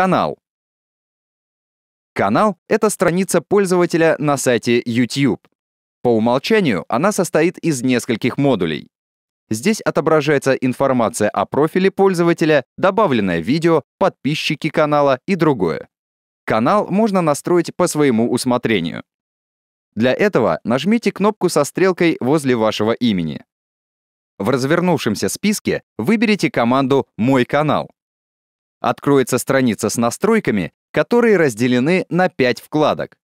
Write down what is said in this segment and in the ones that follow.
Канал. Канал — это страница пользователя на сайте YouTube. По умолчанию она состоит из нескольких модулей. Здесь отображается информация о профиле пользователя, добавленное видео, подписчики канала и другое. Канал можно настроить по своему усмотрению. Для этого нажмите кнопку со стрелкой возле вашего имени. В развернувшемся списке выберите команду «Мой канал». Откроется страница с настройками, которые разделены на 5 вкладок.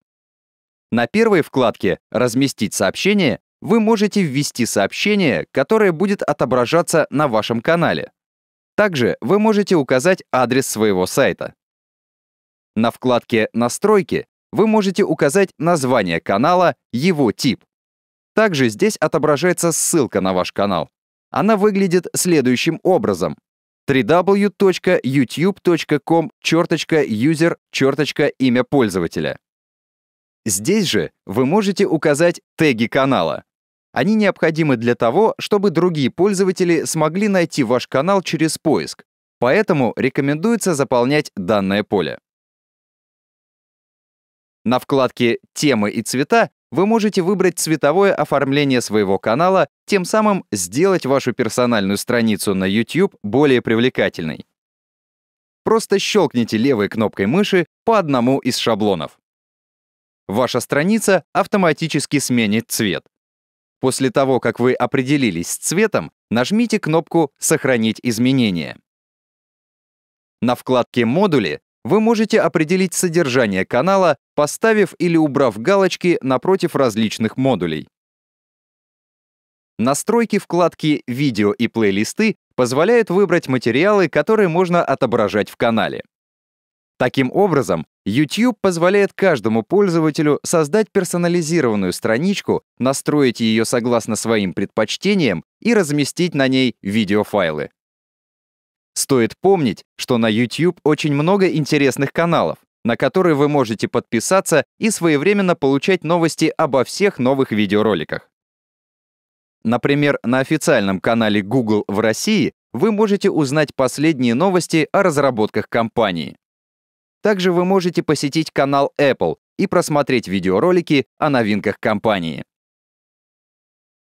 На первой вкладке «Разместить сообщение» вы можете ввести сообщение, которое будет отображаться на вашем канале. Также вы можете указать адрес своего сайта. На вкладке «Настройки» вы можете указать название канала, его тип. Также здесь отображается ссылка на ваш канал. Она выглядит следующим образом www.youtube.com черточка user черточка имя пользователя. Здесь же вы можете указать теги канала. Они необходимы для того, чтобы другие пользователи смогли найти ваш канал через поиск, поэтому рекомендуется заполнять данное поле. На вкладке «Темы и цвета» вы можете выбрать цветовое оформление своего канала, тем самым сделать вашу персональную страницу на YouTube более привлекательной. Просто щелкните левой кнопкой мыши по одному из шаблонов. Ваша страница автоматически сменит цвет. После того, как вы определились с цветом, нажмите кнопку «Сохранить изменения». На вкладке «Модули» вы можете определить содержание канала, поставив или убрав галочки напротив различных модулей. Настройки вкладки «Видео» и «Плейлисты» позволяют выбрать материалы, которые можно отображать в канале. Таким образом, YouTube позволяет каждому пользователю создать персонализированную страничку, настроить ее согласно своим предпочтениям и разместить на ней видеофайлы. Стоит помнить, что на YouTube очень много интересных каналов, на которые вы можете подписаться и своевременно получать новости обо всех новых видеороликах. Например, на официальном канале Google в России вы можете узнать последние новости о разработках компании. Также вы можете посетить канал Apple и просмотреть видеоролики о новинках компании.